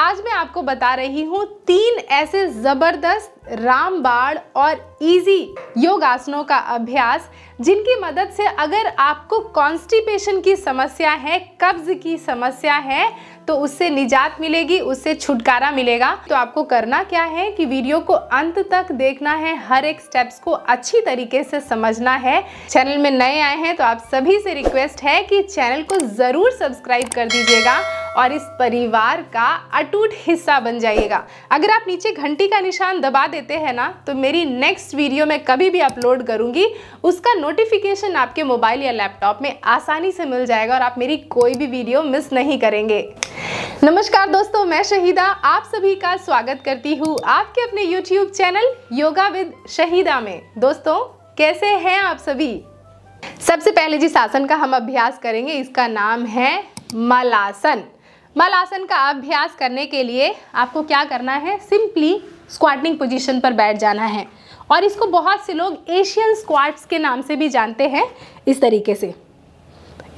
आज मैं आपको बता रही हूँ तीन ऐसे ज़बरदस्त रामबाण और इजी योगासनों का अभ्यास जिनकी मदद से अगर आपको कॉन्स्टिपेशन की समस्या है कब्ज़ की समस्या है तो उससे निजात मिलेगी उससे छुटकारा मिलेगा तो आपको करना क्या है कि वीडियो को अंत तक देखना है हर एक स्टेप्स को अच्छी तरीके से समझना है चैनल में नए आए हैं तो आप सभी से रिक्वेस्ट है कि चैनल को ज़रूर सब्सक्राइब कर दीजिएगा और इस परिवार का अटूट हिस्सा बन जाइएगा अगर आप नीचे घंटी का निशान दबा देते हैं ना तो मेरी नेक्स्ट वीडियो मैं कभी भी अपलोड करूंगी उसका नोटिफिकेशन आपके मोबाइल या लैपटॉप में आसानी से मिल जाएगा और आप मेरी कोई भी वीडियो मिस नहीं करेंगे नमस्कार दोस्तों मैं शहीदा आप सभी का स्वागत करती हूँ आपके अपने YouTube channel yoga with Shahida में दोस्तों कैसे हैं आप सभी सबसे पहले जिस आसन का हम अभ्यास करेंगे इसका नाम है मलासन मलासन का अभ्यास करने के लिए आपको क्या करना है सिंपली स्क्वाटिंग पोजीशन पर बैठ जाना है और इसको बहुत से लोग एशियन स्क्वाट्स के नाम से भी जानते हैं इस तरीके से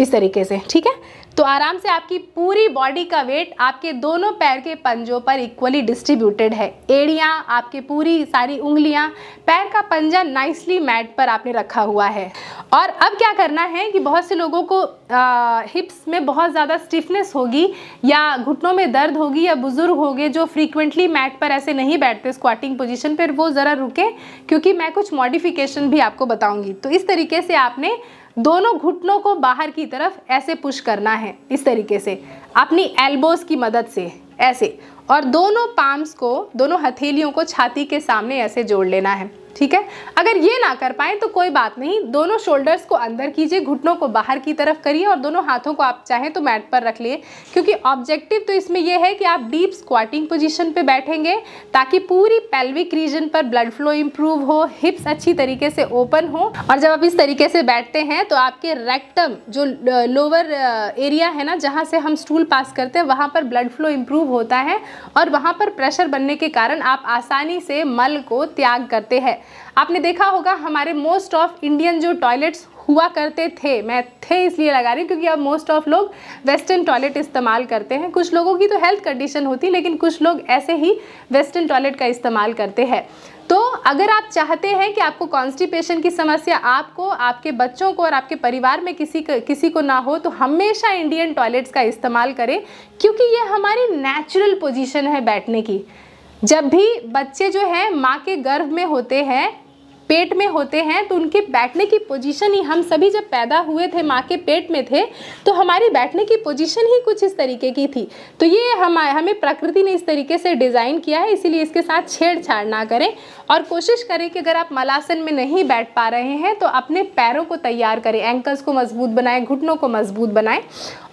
इस तरीके से ठीक है तो आराम से आपकी पूरी बॉडी का वेट आपके दोनों पैर के पंजों पर इक्वली डिस्ट्रीब्यूटेड है एड़ियाँ आपके पूरी सारी उंगलियाँ पैर का पंजा नाइसली मैट पर आपने रखा हुआ है और अब क्या करना है कि बहुत से लोगों को आ, हिप्स में बहुत ज़्यादा स्टिफनेस होगी या घुटनों में दर्द होगी या बुज़ुर्ग होंगे जो फ्रीक्वेंटली मैट पर ऐसे नहीं बैठते स्क्वाटिंग पोजिशन पर वो ज़रा रुकें क्योंकि मैं कुछ मॉडिफिकेशन भी आपको बताऊँगी तो इस तरीके से आपने दोनों घुटनों को बाहर की तरफ ऐसे पुश करना है इस तरीके से अपनी एल्बोज की मदद से ऐसे और दोनों पाम्स को दोनों हथेलियों को छाती के सामने ऐसे जोड़ लेना है ठीक है अगर ये ना कर पाए तो कोई बात नहीं दोनों शोल्डर्स को अंदर कीजिए घुटनों को बाहर की तरफ करिए और दोनों हाथों को आप चाहें तो मैट पर रख लिए क्योंकि ऑब्जेक्टिव तो इसमें यह है कि आप डीप स्क्वाटिंग पोजीशन पे बैठेंगे ताकि पूरी पेल्विक रीजन पर ब्लड फ्लो इम्प्रूव हो हिप्स अच्छी तरीके से ओपन हो और जब आप इस तरीके से बैठते हैं तो आपके रेक्टम जो लोअर एरिया है ना जहाँ से हम स्टूल पास करते हैं वहाँ पर ब्लड फ्लो इम्प्रूव होता है और वहाँ पर प्रेशर बनने के कारण आप आसानी से मल को त्याग करते हैं आपने देखा होगा हमारे मोस्ट ऑफ इंडियन जो टॉयलेट्स हुआ करते थे मैं थे इसलिए लगा रही क्योंकि अब मोस्ट ऑफ लोग वेस्टर्न टॉयलेट इस्तेमाल करते हैं कुछ लोगों की तो हेल्थ कंडीशन होती है लेकिन कुछ लोग ऐसे ही वेस्टर्न टॉयलेट का इस्तेमाल करते हैं तो अगर आप चाहते हैं कि आपको कॉन्स्टिपेशन की समस्या आपको आपके बच्चों को और आपके परिवार में किसी किसी को ना हो तो हमेशा इंडियन टॉयलेट्स का इस्तेमाल करें क्योंकि ये हमारी नेचुरल पोजीशन है बैठने की जब भी बच्चे जो है माँ के गर्भ में होते हैं पेट में होते हैं तो उनके बैठने की पोजीशन ही हम सभी जब पैदा हुए थे माँ के पेट में थे तो हमारी बैठने की पोजीशन ही कुछ इस तरीके की थी तो ये हम हमें प्रकृति ने इस तरीके से डिज़ाइन किया है इसीलिए इसके साथ छेड़छाड़ ना करें और कोशिश करें कि अगर आप मलासन में नहीं बैठ पा रहे हैं तो अपने पैरों को तैयार करें एंकल्स को मजबूत बनाएं घुटनों को मजबूत बनाएं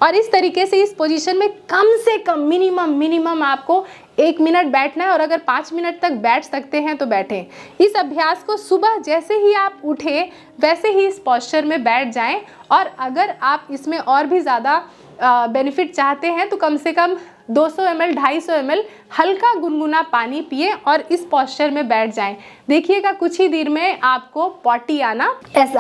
और इस तरीके से इस पोजीशन में कम से कम मिनिमम मिनिमम आपको एक मिनट बैठना है और अगर पाँच मिनट तक बैठ सकते हैं तो बैठें इस अभ्यास को सुबह जैसे ही आप उठे वैसे ही इस पॉस्चर में बैठ जाएं और अगर आप इसमें और भी ज़्यादा बेनिफिट चाहते हैं तो कम से कम 200 सौ एम एल ढाई हल्का गुनगुना पानी पिए और इस पॉस्चर में बैठ जाएं देखिएगा कुछ ही देर में आपको पॉटी आना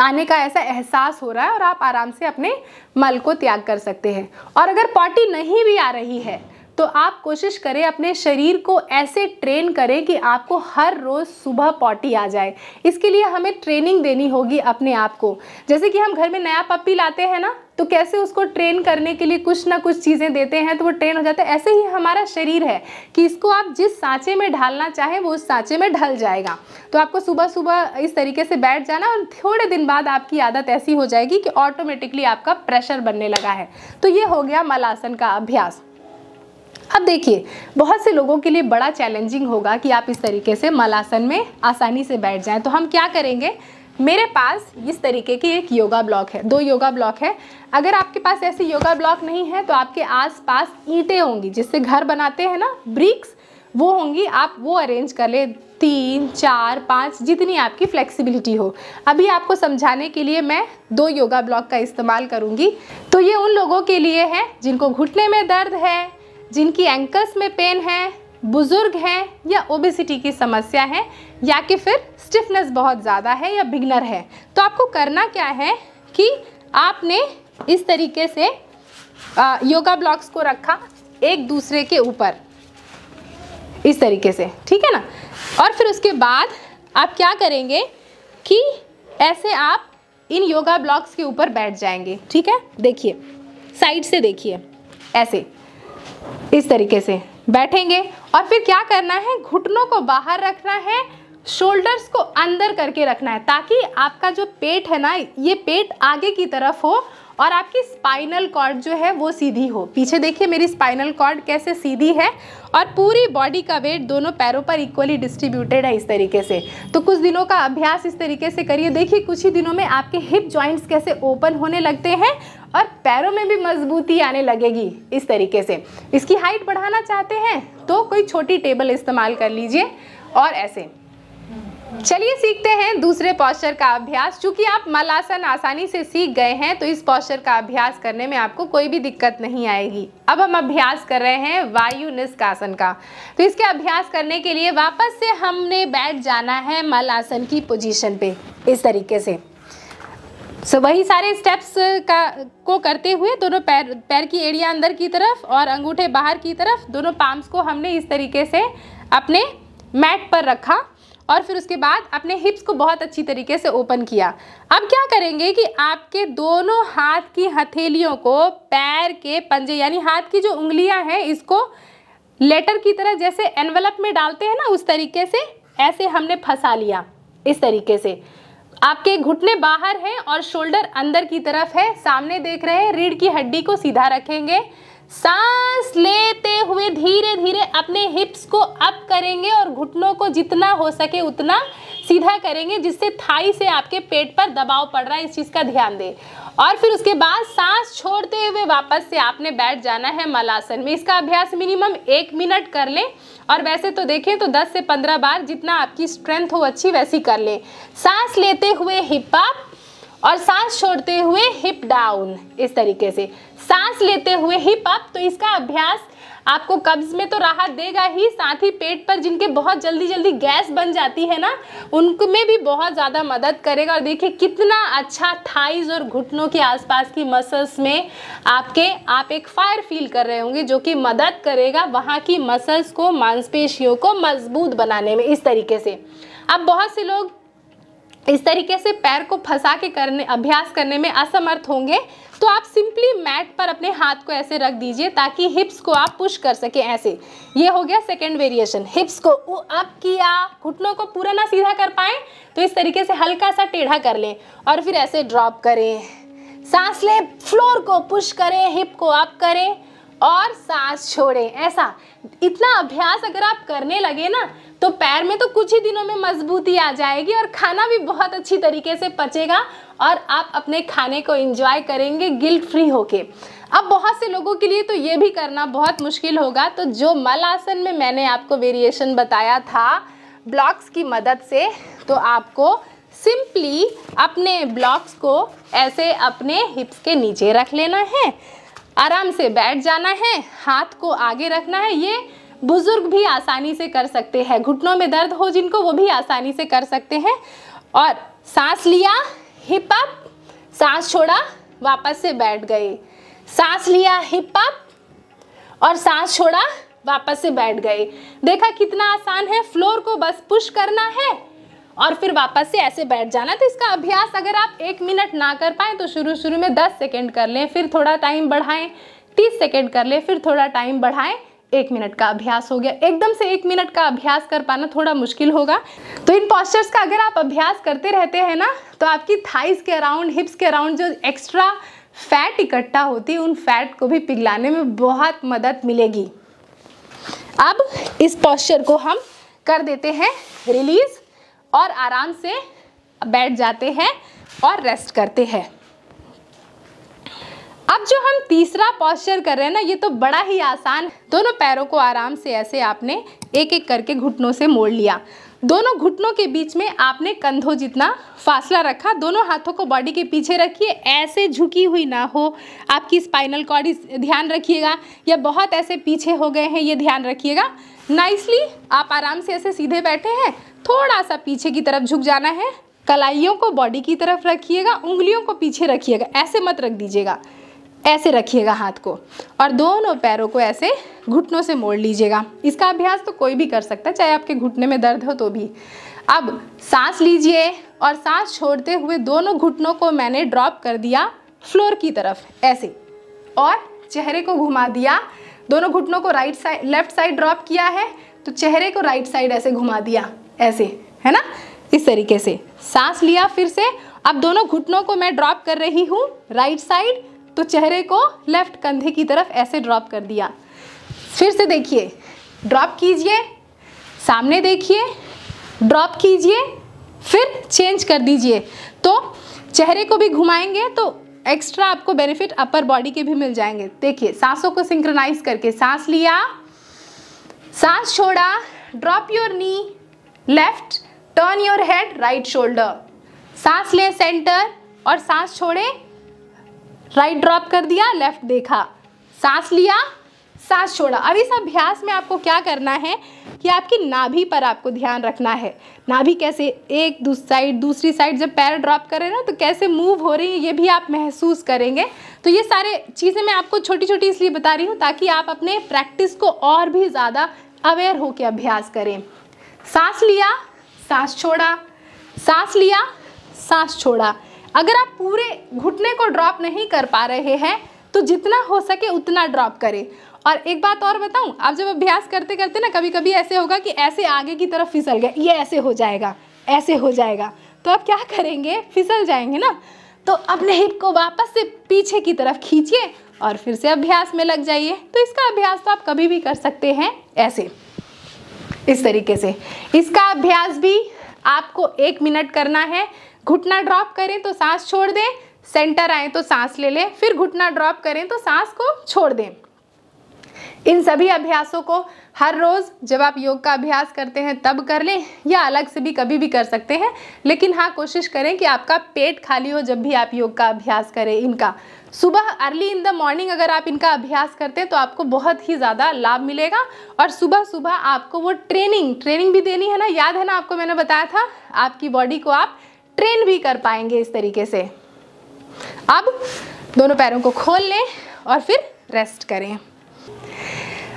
आने का ऐसा एहसास हो रहा है और आप आराम से अपने मल को त्याग कर सकते हैं और अगर पॉटी नहीं भी आ रही है तो आप कोशिश करें अपने शरीर को ऐसे ट्रेन करें कि आपको हर रोज़ सुबह पॉटी आ जाए इसके लिए हमें ट्रेनिंग देनी होगी अपने आप को जैसे कि हम घर में नया पप्पी लाते हैं ना तो कैसे उसको ट्रेन करने के लिए कुछ ना कुछ चीज़ें देते हैं तो वो ट्रेन हो जाता है ऐसे ही हमारा शरीर है कि इसको आप जिस सांचे में ढालना चाहें वो उस सांचे में ढल जाएगा तो आपको सुबह सुबह इस तरीके से बैठ जाना और थोड़े दिन बाद आपकी आदत ऐसी हो जाएगी कि ऑटोमेटिकली आपका प्रेशर बनने लगा है तो ये हो गया मलासन का अभ्यास अब देखिए बहुत से लोगों के लिए बड़ा चैलेंजिंग होगा कि आप इस तरीके से मलासन में आसानी से बैठ जाएं तो हम क्या करेंगे मेरे पास इस तरीके की एक योगा ब्लॉक है दो योगा ब्लॉक है अगर आपके पास ऐसे योगा ब्लॉक नहीं है तो आपके आसपास ईंटें होंगी जिससे घर बनाते हैं ना ब्रिक्स वो होंगी आप वो अरेंज कर ले तीन चार पाँच जितनी आपकी फ्लेक्सिबिलिटी हो अभी आपको समझाने के लिए मैं दो योगा ब्लॉक का इस्तेमाल करूँगी तो ये उन लोगों के लिए है जिनको घुटने में दर्द है जिनकी एंकल्स में पेन है बुज़ुर्ग हैं या ओबेसिटी की समस्या है या कि फिर स्टिफनेस बहुत ज़्यादा है या बिगनर है तो आपको करना क्या है कि आपने इस तरीके से आ, योगा ब्लॉक्स को रखा एक दूसरे के ऊपर इस तरीके से ठीक है ना और फिर उसके बाद आप क्या करेंगे कि ऐसे आप इन योगा ब्लॉक्स के ऊपर बैठ जाएंगे ठीक है देखिए साइड से देखिए ऐसे इस तरीके से बैठेंगे और फिर क्या करना है घुटनों को बाहर रखना है शोल्डर्स को अंदर करके रखना है ताकि आपका जो पेट है ना ये पेट आगे की तरफ हो और आपकी स्पाइनल कॉर्ड जो है वो सीधी हो पीछे देखिए मेरी स्पाइनल कॉर्ड कैसे सीधी है और पूरी बॉडी का वेट दोनों पैरों पर इक्वली डिस्ट्रीब्यूटेड है इस तरीके से तो कुछ दिनों का अभ्यास इस तरीके से करिए देखिए कुछ ही दिनों में आपके हिप जॉइंट्स कैसे ओपन होने लगते हैं और पैरों में भी मजबूती आने लगेगी इस तरीके से इसकी हाइट बढ़ाना चाहते हैं तो कोई छोटी टेबल इस्तेमाल कर लीजिए और ऐसे चलिए सीखते हैं दूसरे पॉस्चर का अभ्यास चूंकि आप मलासन आसानी से सीख गए हैं तो इस पॉस्चर का अभ्यास करने में आपको कोई भी दिक्कत नहीं आएगी अब हम अभ्यास कर रहे हैं वायु निष्कासन का तो इसके अभ्यास करने के लिए वापस से हमने बैठ जाना है मलासन की पोजीशन पे इस तरीके से सो so, वही सारे स्टेप्स का को करते हुए दोनों पैर पैर की एड़िया अंदर की तरफ और अंगूठे बाहर की तरफ दोनों पाम्स को हमने इस तरीके से अपने मैट पर रखा और फिर उसके बाद अपने हिप्स को बहुत अच्छी तरीके से ओपन किया अब क्या करेंगे कि आपके दोनों हाथ की हथेलियों को पैर के पंजे यानी हाथ की जो उंगलियां हैं इसको लेटर की तरह जैसे एनवलप में डालते हैं ना उस तरीके से ऐसे हमने फंसा लिया इस तरीके से आपके घुटने बाहर हैं और शोल्डर अंदर की तरफ है सामने देख रहे हैं रीढ़ की हड्डी को सीधा रखेंगे सांस लेते हुए धीरे धीरे अपने हिप्स को अप करेंगे और घुटनों को जितना हो सके उतना सीधा करेंगे जिससे थाई से आपके पेट पर दबाव पड़ रहा है इस चीज़ का ध्यान दें और फिर उसके बाद सांस छोड़ते हुए वापस से आपने बैठ जाना है मलासन में इसका अभ्यास मिनिमम एक मिनट कर लें और वैसे तो देखें तो 10 से 15 बार जितना आपकी स्ट्रेंथ हो अच्छी वैसी कर लें सांस लेते हुए हिप अप और सांस छोड़ते हुए हिप डाउन इस तरीके से सांस लेते हुए हिप अप तो इसका अभ्यास आपको कब्ज में तो राहत देगा ही साथ ही पेट पर जिनके बहुत जल्दी जल्दी गैस बन जाती है ना उनमें भी बहुत ज़्यादा मदद करेगा और देखिए कितना अच्छा थाइज और घुटनों के आसपास की मसल्स में आपके आप एक फायर फील कर रहे होंगे जो कि मदद करेगा वहाँ की मसल्स को मांसपेशियों को मजबूत बनाने में इस तरीके से अब बहुत से लोग इस तरीके से पैर को फंसा के करने अभ्यास करने में असमर्थ होंगे तो आप सिंपली मैट पर अपने हाथ को ऐसे रख दीजिए ताकि हिप्स को आप पुश कर सकें ऐसे ये हो गया सेकेंड वेरिएशन हिप्स को अप किया घुटनों को पूरा ना सीधा कर पाए तो इस तरीके से हल्का सा टेढ़ा कर लें और फिर ऐसे ड्रॉप करें सांस लें फ्लोर को पुश करें हिप को अप करें और सांस छोड़ें ऐसा इतना अभ्यास अगर आप करने लगे ना तो पैर में तो कुछ ही दिनों में मजबूती आ जाएगी और खाना भी बहुत अच्छी तरीके से पचेगा और आप अपने खाने को इंजॉय करेंगे गिल्ट फ्री होके अब बहुत से लोगों के लिए तो ये भी करना बहुत मुश्किल होगा तो जो मल आसन में मैंने आपको वेरिएशन बताया था ब्लॉक्स की मदद से तो आपको सिंपली अपने ब्लॉक्स को ऐसे अपने हिप्स के नीचे रख लेना है आराम से बैठ जाना है हाथ को आगे रखना है ये बुज़ुर्ग भी आसानी से कर सकते हैं घुटनों में दर्द हो जिनको वो भी आसानी से कर सकते हैं और सांस लिया हिप अप सांस छोड़ा वापस से बैठ गए सांस लिया हिप अप और सांस छोड़ा वापस से बैठ गए देखा कितना आसान है फ्लोर को बस पुश करना है और फिर वापस से ऐसे बैठ जाना तो इसका अभ्यास अगर आप एक मिनट ना कर पाएँ तो शुरू शुरू में दस सेकेंड कर लें फिर थोड़ा टाइम बढ़ाएँ तीस सेकेंड कर लें फिर थोड़ा टाइम बढ़ाएँ एक मिनट का अभ्यास हो गया एकदम से एक मिनट का अभ्यास कर पाना थोड़ा मुश्किल होगा तो इन पॉस्चर्स का अगर आप अभ्यास करते रहते हैं ना तो आपकी थाइस के अराउंड हिप्स के अराउंड जो एक्स्ट्रा फैट इकट्ठा होती है उन फैट को भी पिघलाने में बहुत मदद मिलेगी अब इस पॉस्चर को हम कर देते हैं रिलीज़ और आराम से बैठ जाते हैं और रेस्ट करते हैं अब जो हम तीसरा पॉस्चर कर रहे हैं ना ये तो बड़ा ही आसान दोनों पैरों को आराम से ऐसे आपने एक एक करके घुटनों से मोड़ लिया दोनों घुटनों के बीच में आपने कंधों जितना फासला रखा दोनों हाथों को बॉडी के पीछे रखिए ऐसे झुकी हुई ना हो आपकी स्पाइनल कॉर्ड ध्यान रखिएगा या बहुत ऐसे पीछे हो गए हैं ये ध्यान रखिएगा नाइसली आप आराम से ऐसे सीधे बैठे हैं थोड़ा सा पीछे की तरफ झुक जाना है कलाइयों को बॉडी की तरफ रखिएगा उंगलियों को पीछे रखिएगा ऐसे मत रख दीजिएगा ऐसे रखिएगा हाथ को और दोनों पैरों को ऐसे घुटनों से मोड़ लीजिएगा इसका अभ्यास तो कोई भी कर सकता है चाहे आपके घुटने में दर्द हो तो भी अब सांस लीजिए और सांस छोड़ते हुए दोनों घुटनों को मैंने ड्रॉप कर दिया फ्लोर की तरफ ऐसे और चेहरे को घुमा दिया दोनों घुटनों को right side left side drop किया है तो चेहरे को राइट साइड ऐसे घुमा दिया ऐसे है ना इस तरीके से सांस लिया फिर से अब दोनों घुटनों को मैं ड्रॉप कर रही हूँ राइट साइड तो चेहरे को लेफ्ट कंधे की तरफ ऐसे ड्रॉप कर दिया फिर से देखिए ड्रॉप कीजिए सामने देखिए ड्रॉप कीजिए फिर चेंज कर दीजिए तो चेहरे को भी घुमाएंगे तो एक्स्ट्रा आपको बेनिफिट अपर बॉडी के भी मिल जाएंगे देखिए सांसों को सिंक्रोनाइज करके सांस लिया सांस छोड़ा drop your knee left turn your head right shoulder सांस लें सेंटर और सांस छोड़ें राइट ड्रॉप कर दिया लेफ्ट देखा सांस लिया सांस छोड़ा अब इस अभ्यास में आपको क्या करना है कि आपकी नाभि पर आपको ध्यान रखना है नाभि कैसे एक दूसरी साइड दूसरी साइड जब पैर ड्रॉप करें ना तो कैसे मूव हो रही है ये भी आप महसूस करेंगे तो ये सारे चीज़ें मैं आपको छोटी छोटी इसलिए बता रही हूँ ताकि आप अपने प्रैक्टिस को और भी ज़्यादा अवेयर होकर अभ्यास करें सांस लिया सांस छोड़ा सांस लिया सांस छोड़ा अगर आप पूरे घुटने को ड्रॉप नहीं कर पा रहे हैं तो जितना हो सके उतना ड्रॉप करें और एक बात और बताऊं आप जब अभ्यास करते करते ना कभी कभी ऐसे होगा कि ऐसे आगे की तरफ फिसल गए ये ऐसे हो जाएगा ऐसे हो जाएगा तो आप क्या करेंगे फिसल जाएंगे ना तो अपने हिप को वापस से पीछे की तरफ खींचिए और फिर से अभ्यास में लग जाइए तो इसका अभ्यास तो आप कभी भी कर सकते हैं ऐसे इस तरीके से इसका अभ्यास भी आपको एक मिनट करना है घुटना ड्रॉप करें तो सांस छोड़ दें सेंटर आए तो सांस ले लें फिर घुटना ड्रॉप करें तो सांस को छोड़ दें इन सभी अभ्यासों को हर रोज़ जब आप योग का अभ्यास करते हैं तब कर लें या अलग से भी कभी भी कर सकते हैं लेकिन हाँ कोशिश करें कि आपका पेट खाली हो जब भी आप योग का अभ्यास करें इनका सुबह अर्ली इन द मॉर्निंग अगर आप इनका अभ्यास करते हैं तो आपको बहुत ही ज़्यादा लाभ मिलेगा और सुबह सुबह आपको वो ट्रेनिंग ट्रेनिंग भी देनी है ना याद है ना आपको मैंने बताया था आपकी बॉडी को आप ट्रेन भी कर पाएंगे इस तरीके से अब दोनों पैरों को खोल लें और फिर रेस्ट करें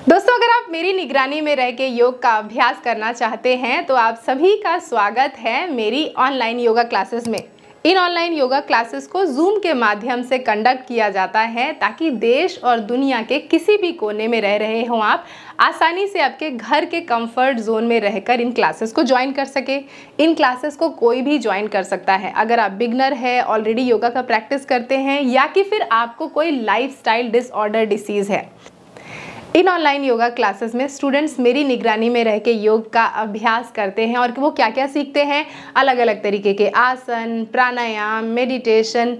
दोस्तों अगर आप मेरी निगरानी में रह के योग का अभ्यास करना चाहते हैं तो आप सभी का स्वागत है मेरी ऑनलाइन योगा क्लासेस में इन ऑनलाइन योगा क्लासेस को जूम के माध्यम से कंडक्ट किया जाता है ताकि देश और दुनिया के किसी भी कोने में रह रहे हों आप आसानी से आपके घर के कंफर्ट जोन में रहकर इन क्लासेस को ज्वाइन कर सके इन क्लासेस को कोई भी ज्वाइन कर सकता है अगर आप बिगनर है ऑलरेडी योगा का प्रैक्टिस करते हैं या कि फिर आपको कोई लाइफ डिसऑर्डर डिसीज़ है इन ऑनलाइन योगा क्लासेस में स्टूडेंट्स मेरी निगरानी में रह के योग का अभ्यास करते हैं और वो क्या क्या सीखते हैं अलग अलग तरीके के आसन प्राणायाम मेडिटेशन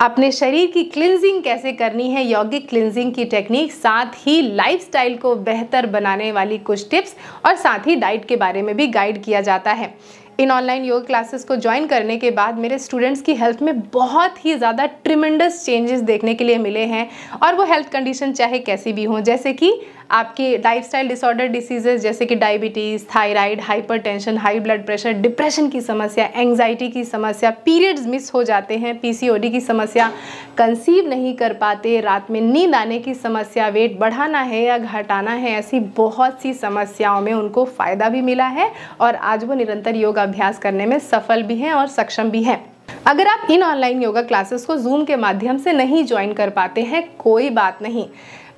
अपने शरीर की क्लिनजिंग कैसे करनी है यौगिक क्लिनजिंग की टेक्निक साथ ही लाइफस्टाइल को बेहतर बनाने वाली कुछ टिप्स और साथ ही डाइट के बारे में भी गाइड किया जाता है इन ऑनलाइन योग क्लासेस को ज्वाइन करने के बाद मेरे स्टूडेंट्स की हेल्थ में बहुत ही ज़्यादा ट्रिमेंडस चेंजेस देखने के लिए मिले हैं और वो हेल्थ कंडीशन चाहे कैसी भी हों जैसे कि आपकी लाइफस्टाइल डिसऑर्डर डिसीजेज जैसे कि diabetes thyroid hypertension high blood pressure depression की समस्या एंगजाइटी की समस्या पीरियड्स मिस हो जाते हैं पीसीओडी की समस्या कंसीव नहीं कर पाते रात में नींद आने की समस्या वेट बढ़ाना है या घटाना है ऐसी बहुत सी समस्याओं में उनको फ़ायदा भी मिला है और आज वो निरंतर योग अभ्यास करने में सफल भी हैं और सक्षम भी हैं अगर आप इन ऑनलाइन योगा क्लासेस को जूम के माध्यम से नहीं ज्वाइन कर पाते हैं कोई बात नहीं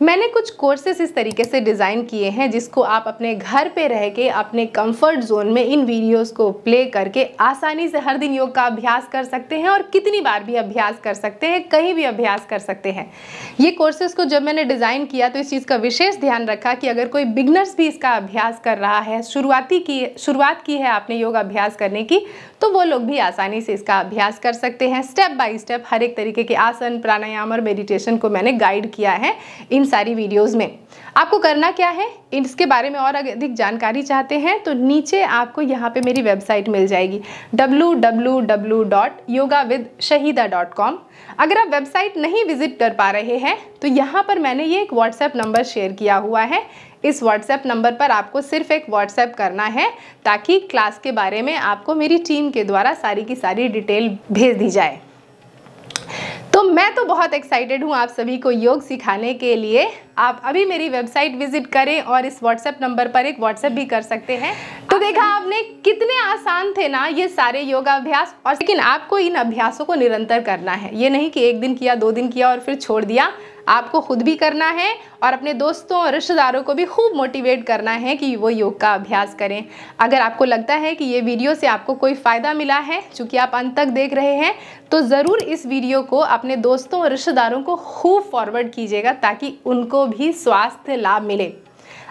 मैंने कुछ कोर्सेस इस तरीके से डिज़ाइन किए हैं जिसको आप अपने घर पे रह के अपने कंफर्ट जोन में इन वीडियोस को प्ले करके आसानी से हर दिन योग का अभ्यास कर सकते हैं और कितनी बार भी अभ्यास कर सकते हैं कहीं भी अभ्यास कर सकते हैं ये कोर्सेज को जब मैंने डिज़ाइन किया तो इस चीज़ का विशेष ध्यान रखा कि अगर कोई बिगनर्स भी इसका अभ्यास कर रहा है शुरुआती की शुरुआत की है आपने योग अभ्यास करने की तो वो लोग भी आसानी से इसका अभ्यास कर सकते हैं स्टेप बाय स्टेप हर एक तरीके के आसन प्राणायाम और मेडिटेशन को मैंने गाइड किया है इन सारी वीडियोस में आपको करना क्या है इसके बारे में और अधिक जानकारी चाहते हैं तो नीचे आपको यहाँ पे मेरी वेबसाइट मिल जाएगी www.yogawithshahida.com अगर आप वेबसाइट नहीं विजिट कर पा रहे हैं तो यहाँ पर मैंने ये एक व्हाट्सएप नंबर शेयर किया हुआ है इस व्हाट्सएप नंबर पर आपको सिर्फ एक व्हाट्सएप करना है ताकि क्लास के बारे में आपको मेरी टीम के द्वारा सारी की सारी डिटेल भेज दी जाए तो मैं तो बहुत एक्साइटेड हूँ आप सभी को योग सिखाने के लिए आप अभी मेरी वेबसाइट विजिट करें और इस व्हाट्सएप नंबर पर एक व्हाट्सएप भी कर सकते हैं तो देखा आपने कितने आसान थे ना ये सारे योगाभ्यास और लेकिन आपको इन अभ्यासों को निरंतर करना है ये नहीं कि एक दिन किया दो दिन किया और फिर छोड़ दिया आपको खुद भी करना है और अपने दोस्तों और रिश्तेदारों को भी खूब मोटिवेट करना है कि वो योग का अभ्यास करें अगर आपको लगता है कि ये वीडियो से आपको कोई फ़ायदा मिला है चूँकि आप अंत तक देख रहे हैं तो ज़रूर इस वीडियो को अपने दोस्तों और रिश्तेदारों को खूब फॉरवर्ड कीजिएगा ताकि उनको भी स्वास्थ्य लाभ मिले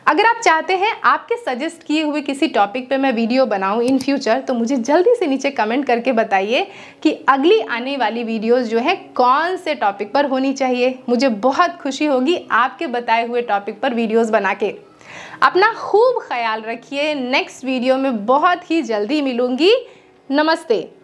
अगर आप चाहते हैं आपके सजेस्ट किए हुए किसी टॉपिक पे मैं वीडियो बनाऊं इन फ्यूचर तो मुझे जल्दी से नीचे कमेंट करके बताइए कि अगली आने वाली वीडियोस जो है कौन से टॉपिक पर होनी चाहिए मुझे बहुत खुशी होगी आपके बताए हुए टॉपिक पर वीडियोस बना के अपना खूब ख्याल रखिए नेक्स्ट वीडियो में बहुत ही जल्दी मिलूँगी नमस्ते